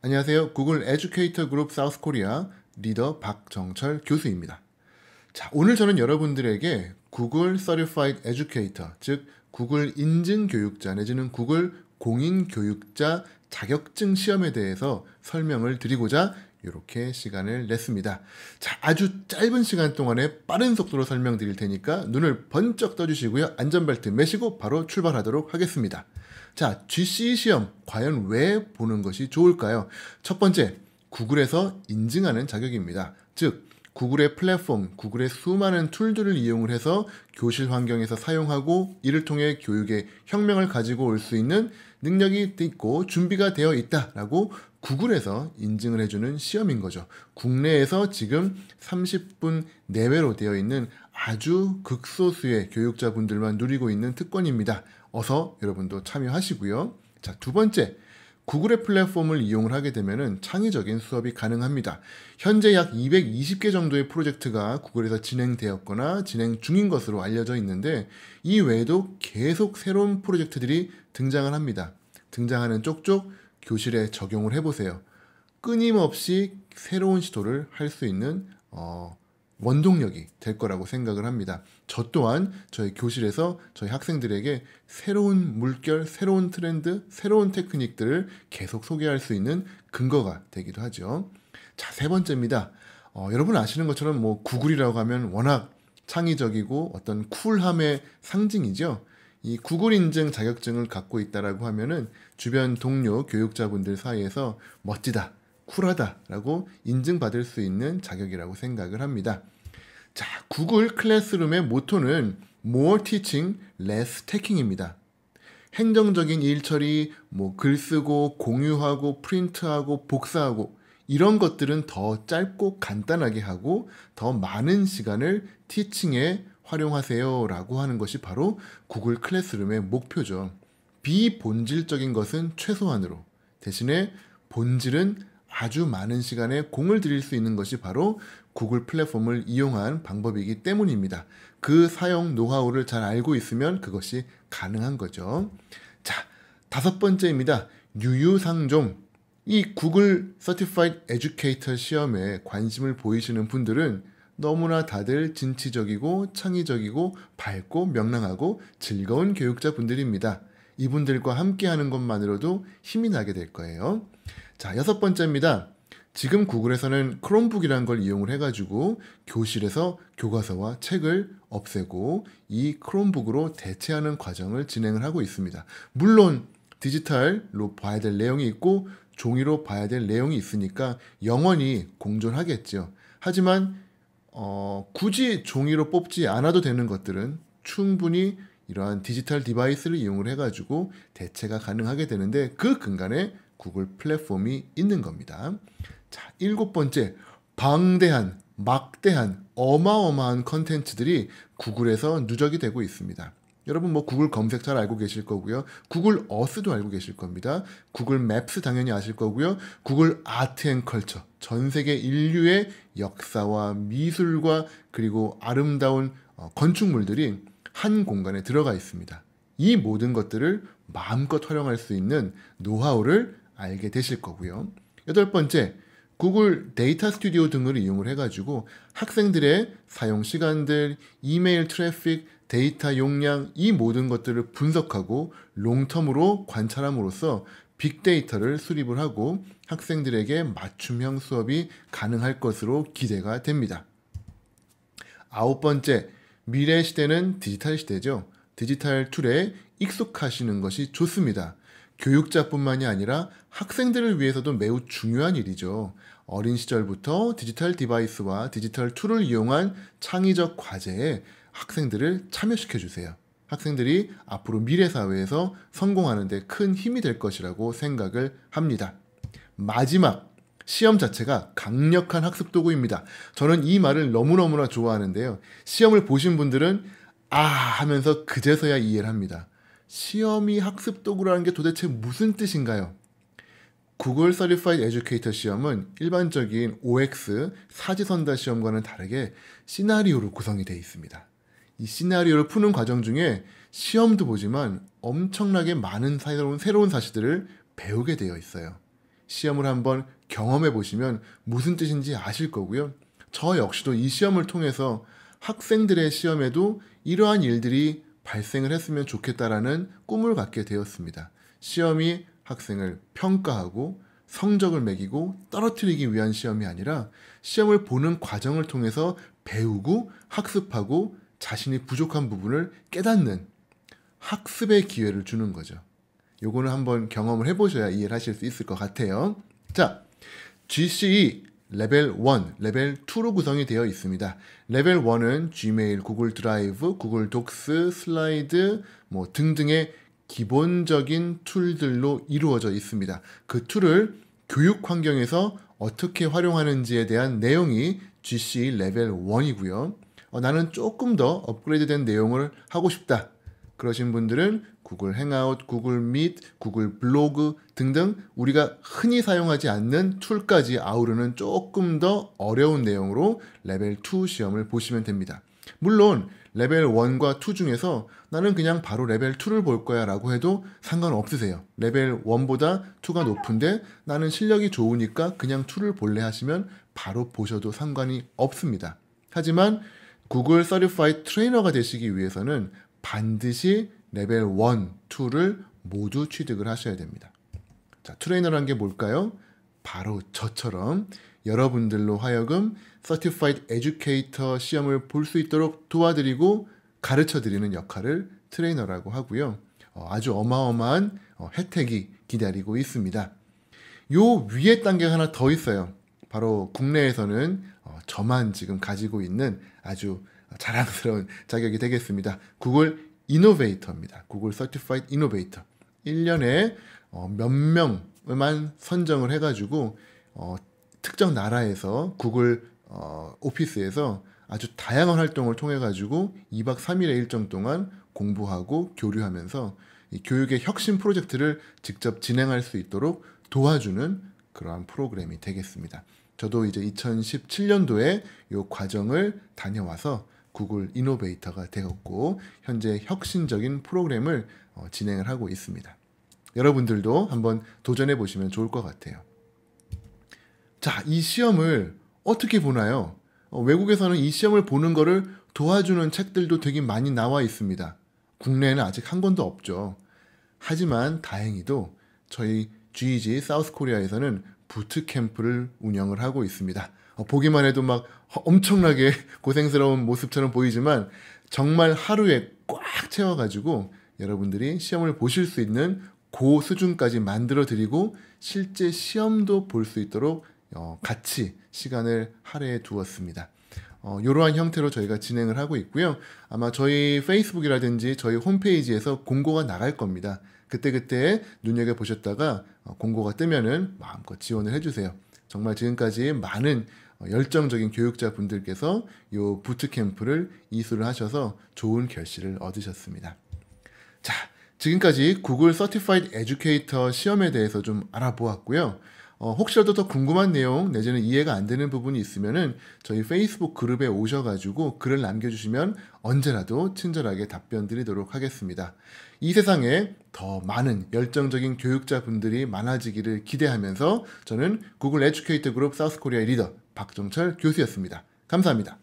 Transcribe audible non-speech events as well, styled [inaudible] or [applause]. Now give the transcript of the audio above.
안녕하세요. 구글 에듀케이터 그룹 사우스 코리아 리더 박정철 교수입니다. 자, 오늘 저는 여러분들에게 구글 서리파이드 에듀케이터, 즉 구글 인증 교육자 내지는 구글 공인 교육자 자격증 시험에 대해서 설명을 드리고자 이렇게 시간을 냈습니다. 자, 아주 짧은 시간 동안에 빠른 속도로 설명드릴 테니까 눈을 번쩍 떠주시고요. 안전벨트 매시고 바로 출발하도록 하겠습니다. 자, GC 시험 과연 왜 보는 것이 좋을까요? 첫 번째, 구글에서 인증하는 자격입니다. 즉, 구글의 플랫폼, 구글의 수많은 툴들을 이용을 해서 교실 환경에서 사용하고 이를 통해 교육에 혁명을 가지고 올 수 있는 능력이 있고 준비가 되어 있다라고 구글에서 인증을 해주는 시험인 거죠. 국내에서 지금 30분 내외로 되어 있는 아주 극소수의 교육자분들만 누리고 있는 특권입니다. 어서 여러분도 참여하시고요. 자, 두 번째. 구글의 플랫폼을 이용을 하게 되면 창의적인 수업이 가능합니다. 현재 약 220개 정도의 프로젝트가 구글에서 진행되었거나 진행 중인 것으로 알려져 있는데 이 외에도 계속 새로운 프로젝트들이 등장을 합니다. 등장하는 쪽쪽 교실에 적용을 해보세요. 끊임없이 새로운 시도를 할 수 있는 어, 원동력이 될 거라고 생각을 합니다. 저 또한 저희 교실에서 저희 학생들에게 새로운 물결, 새로운 트렌드, 새로운 테크닉들을 계속 소개할 수 있는 근거가 되기도 하죠. 자, 세 번째입니다. 어, 여러분 아시는 것처럼 뭐 구글이라고 하면 워낙 창의적이고 어떤 쿨함의 상징이죠. 이 구글 인증 자격증을 갖고 있다라고 하면은 주변 동료 교육자분들 사이에서 멋지다, 쿨하다라고 인증받을 수 있는 자격이라고 생각을 합니다. 자, 구글 클래스룸의 모토는 more teaching, less taking입니다. 행정적인 일처리, 뭐 글쓰고, 공유하고, 프린트하고, 복사하고 이런 것들은 더 짧고 간단하게 하고 더 많은 시간을 티칭에 활용하세요라고 하는 것이 바로 구글 클래스룸의 목표죠. 비본질적인 것은 최소한으로 대신에 본질은 아주 많은 시간에 공을 들일 수 있는 것이 바로 구글 플랫폼을 이용한 방법이기 때문입니다. 그 사용 노하우를 잘 알고 있으면 그것이 가능한 거죠. 자, 다섯 번째입니다. 유유상종. 이 구글 서티파이 i f i e d e 시험에 관심을 보이시는 분들은 너무나 다들 진취적이고 창의적이고 밝고 명랑하고 즐거운 교육자분들입니다. 이분들과 함께하는 것만으로도 힘이 나게 될 거예요. 자, 여섯 번째입니다. 지금 구글에서는 크롬북이라는 걸 이용을 해가지고 교실에서 교과서와 책을 없애고 이 크롬북으로 대체하는 과정을 진행을 하고 있습니다. 물론 디지털로 봐야 될 내용이 있고 종이로 봐야 될 내용이 있으니까 영원히 공존하겠죠. 하지만 어, 굳이 종이로 뽑지 않아도 되는 것들은 충분히 이러한 디지털 디바이스를 이용을 해가지고 대체가 가능하게 되는데 그 근간에 구글 플랫폼이 있는 겁니다. 자, 일곱 번째, 방대한, 막대한, 어마어마한 컨텐츠들이 구글에서 누적이 되고 있습니다. 여러분 뭐 구글 검색 잘 알고 계실 거고요. 구글 어스도 알고 계실 겁니다. 구글 맵스 당연히 아실 거고요. 구글 아트 앤 컬처. 전 세계 인류의 역사와 미술과 그리고 아름다운 어, 건축물들이 한 공간에 들어가 있습니다. 이 모든 것들을 마음껏 활용할 수 있는 노하우를 알게 되실 거고요. 여덟 번째, 구글 데이터 스튜디오 등을 이용을 해가지고 학생들의 사용 시간들, 이메일 트래픽, 데이터 용량, 이 모든 것들을 분석하고 롱텀으로 관찰함으로써 빅데이터를 수립을 하고 학생들에게 맞춤형 수업이 가능할 것으로 기대가 됩니다. 아홉 번째, 미래 시대는 디지털 시대죠. 디지털 툴에 익숙하시는 것이 좋습니다. 교육자뿐만이 아니라 학생들을 위해서도 매우 중요한 일이죠. 어린 시절부터 디지털 디바이스와 디지털 툴을 이용한 창의적 과제에 학생들을 참여시켜 주세요. 학생들이 앞으로 미래 사회에서 성공하는데 큰 힘이 될 것이라고 생각을 합니다. 마지막 시험 자체가 강력한 학습 도구입니다. 저는 이 말을 너무너무나 좋아하는데요. 시험을 보신 분들은 아 하면서 그제서야 이해를 합니다. 시험이 학습 도구라는 게 도대체 무슨 뜻인가요? 구글 서리파이드 에듀케이터 시험은 일반적인 OX 사지선다 시험과는 다르게 시나리오로 구성이 되어 있습니다. 이 시나리오를 푸는 과정 중에 시험도 보지만 엄청나게 많은 새로운, 새로운 사실들을 배우게 되어 있어요. 시험을 한번 경험해 보시면 무슨 뜻인지 아실 거고요. 저 역시도 이 시험을 통해서 학생들의 시험에도 이러한 일들이 발생을 했으면 좋겠다라는 꿈을 갖게 되었습니다. 시험이 학생을 평가하고 성적을 매기고 떨어뜨리기 위한 시험이 아니라 시험을 보는 과정을 통해서 배우고 학습하고 자신이 부족한 부분을 깨닫는 학습의 기회를 주는 거죠. 요거는 한번 경험을 해보셔야 이해를 하실 수 있을 것 같아요. 자, GCE 레벨 1, 레벨 2로 구성이 되어 있습니다. 레벨 1은 Gmail, 구글 드라이브, 구글 독스, 슬라이드 뭐 등등의 기본적인 툴들로 이루어져 있습니다. 그 툴을 교육 환경에서 어떻게 활용하는지에 대한 내용이 GC 레벨 1이고요. 어, 나는 조금 더 업그레이드된 내용을 하고 싶다. 그러신 분들은 구글 행아웃, 구글 밋, 구글 블로그 등등 우리가 흔히 사용하지 않는 툴까지 아우르는 조금 더 어려운 내용으로 레벨 2 시험을 보시면 됩니다. 물론 레벨 1과 2 중에서 나는 그냥 바로 레벨 2를 볼 거야 라고 해도 상관없으세요. 레벨 1보다 2가 높은데 나는 실력이 좋으니까 그냥 2를 볼래 하시면 바로 보셔도 상관이 없습니다. 하지만 구글 서리파이 트레이너가 되시기 위해서는 반드시 레벨 1, 2를 모두 취득을 하셔야 됩니다. 자, 트레이너란 게 뭘까요? 바로 저처럼 여러분들로 하여금 서티파이드 에듀케이터 시험을 볼 수 있도록 도와드리고 가르쳐 드리는 역할을 트레이너라고 하고요. 어, 아주 어마어마한 어, 혜택이 기다리고 있습니다. 요 위에 단계가 하나 더 있어요. 바로 국내에서는 어, 저만 지금 가지고 있는 아주 자랑스러운 [laughs] 자격이 되겠습니다. 구글 이노베이터입니다. 구글 서티파이드 이노베이터. 1년에 어, 몇 명만 선정을 해가지고 어, 특정 나라에서 구글 어, 오피스에서 아주 다양한 활동을 통해 가지고 2박 3일의 일정 동안 공부하고 교류하면서 교육의 혁신 프로젝트를 직접 진행할 수 있도록 도와주는 그러한 프로그램이 되겠습니다. 저도 이제 2017년도에 이 과정을 다녀와서 구글 이노베이터가 되었고 현재 혁신적인 프로그램을 어, 진행을 하고 있습니다. 여러분들도 한번 도전해 보시면 좋을 것 같아요. 자, 이 시험을 어떻게 보나요? 어, 외국에서는 이 시험을 보는 거를 도와주는 책들도 되게 많이 나와 있습니다. 국내에는 아직 한 권도 없죠. 하지만 다행히도 저희 GEG 사우스 코리아에서는 부트캠프를 운영을 하고 있습니다. 어, 보기만 해도 막 엄청나게 [laughs] 고생스러운 모습처럼 보이지만 정말 하루에 꽉 채워가지고 여러분들이 시험을 보실 수 있는 고 수준까지 만들어 드리고 실제 시험도 볼 수 있도록 어, 같이 시간을 할애해 두었습니다. 어, 이러한 형태로 저희가 진행을 하고 있고요. 아마 저희 페이스북이라든지 저희 홈페이지에서 공고가 나갈 겁니다. 그때그때 눈여겨보셨다가 어, 공고가 뜨면은 마음껏 지원을 해주세요. 정말 지금까지 많은 어, 열정적인 교육자분들께서 이 부트캠프를 이수를 하셔서 좋은 결실을 얻으셨습니다. 자, 지금까지 구글 서티파이드 에듀케이터 시험에 대해서 좀 알아보았고요. 어, 혹시라도 더 궁금한 내용 내지는 이해가 안 되는 부분이 있으면은 저희 페이스북 그룹에 오셔가지고 글을 남겨주시면 언제라도 친절하게 답변 드리도록 하겠습니다. 이 세상에 더 많은 열정적인 교육자분들이 많아지기를 기대하면서 저는 구글 에듀케이터 그룹 사우스 코리아 리더 박종철 교수였습니다. 감사합니다.